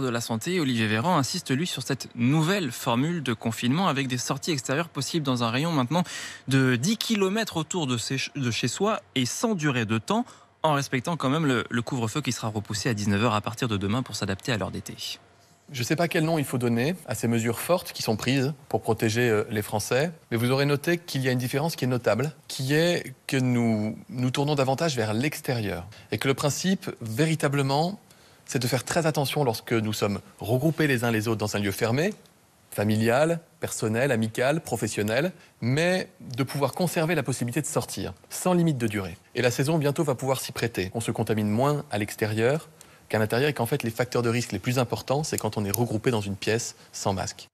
de la Santé, Olivier Véran, insiste lui sur cette nouvelle formule de confinement avec des sorties extérieures possibles dans un rayon maintenant de 10 km autour de, chez soi et sans durée de temps, en respectant quand même le, couvre-feu qui sera repoussé à 19h à partir de demain pour s'adapter à l'heure d'été. Je ne sais pas quel nom il faut donner à ces mesures fortes qui sont prises pour protéger euh, les Français, mais vous aurez noté qu'il y a une différence qui est notable, qui est que nous nous tournons davantage vers l'extérieur et que le principe, véritablement, c'est de faire très attention lorsque nous sommes regroupés les uns les autres dans un lieu fermé, familial, personnel, amical, professionnel, mais de pouvoir conserver la possibilité de sortir, sans limite de durée. Et la saison bientôt va pouvoir s'y prêter. On se contamine moins à l'extérieur qu'à l'intérieur et qu'en fait les facteurs de risque les plus importants, c'est quand on est regroupé dans une pièce sans masque.